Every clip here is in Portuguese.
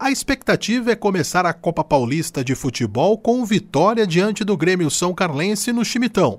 A expectativa é começar a Copa Paulista de Futebol com vitória diante do Grêmio São Carlense no Chimitão.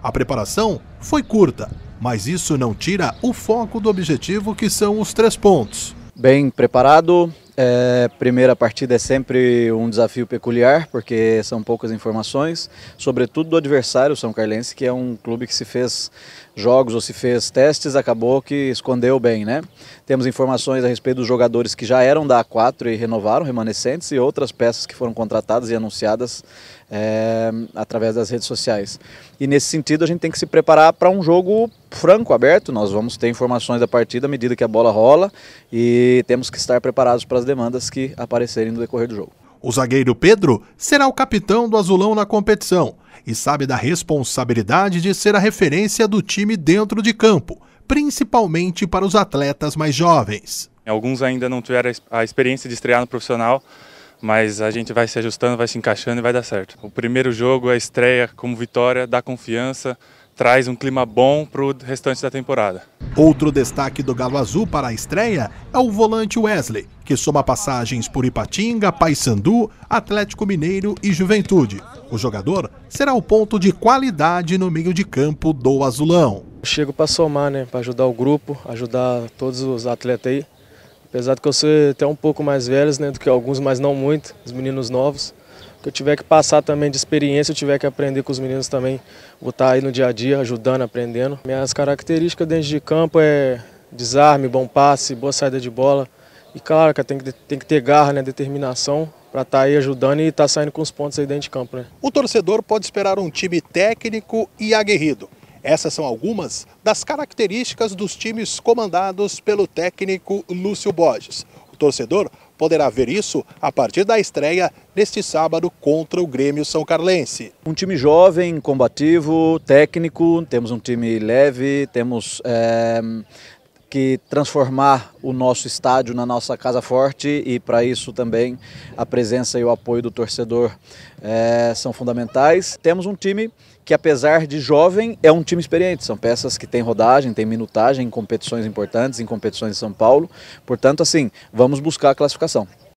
A preparação foi curta, mas isso não tira o foco do objetivo que são os três pontos. Bem preparado, é, primeira partida é sempre um desafio peculiar, porque são poucas informações, sobretudo do adversário São Carlense, que é um clube que se fez jogos ou se fez testes, acabou que escondeu bem, né? Temos informações a respeito dos jogadores que já eram da A4 e renovaram, remanescentes, e outras peças que foram contratadas e anunciadas é, através das redes sociais. E nesse sentido, a gente tem que se preparar para um jogo franco aberto, nós vamos ter informações da partida à medida que a bola rola e temos que estar preparados para as demandas que aparecerem no decorrer do jogo. O zagueiro Pedro será o capitão do Azulão na competição e sabe da responsabilidade de ser a referência do time dentro de campo, principalmente para os atletas mais jovens. Alguns ainda não tiveram a experiência de estrear no profissional, mas a gente vai se ajustando, vai se encaixando e vai dar certo. O primeiro jogo, a estreia como vitória, dá confiança, traz um clima bom para o restante da temporada. Outro destaque do Galo Azul para a estreia é o volante Wesley, que soma passagens por Ipatinga, Paysandu, Atlético Mineiro e Juventude. O jogador será o ponto de qualidade no meio de campo do Azulão. chego para somar, né, para ajudar o grupo, ajudar todos os atletas aí. Apesar de que eu ser até um pouco mais velho, né, do que alguns, mas não muito, os meninos novos que eu tiver que passar também de experiência, eu tiver que aprender com os meninos também, vou estar tá aí no dia a dia ajudando, aprendendo. Minhas características dentro de campo é desarme, bom passe, boa saída de bola. E claro, tem que, tem que ter garra, né, determinação para estar tá aí ajudando e estar tá saindo com os pontos aí dentro de campo. Né? O torcedor pode esperar um time técnico e aguerrido. Essas são algumas das características dos times comandados pelo técnico Lúcio Borges. O torcedor poderá ver isso a partir da estreia neste sábado contra o Grêmio São Carlense. Um time jovem, combativo, técnico, temos um time leve, temos é, que transformar o nosso estádio na nossa casa forte e para isso também a presença e o apoio do torcedor é, são fundamentais. Temos um time que apesar de jovem é um time experiente, são peças que têm rodagem, têm minutagem em competições importantes, em competições de São Paulo, portanto assim, vamos buscar a classificação.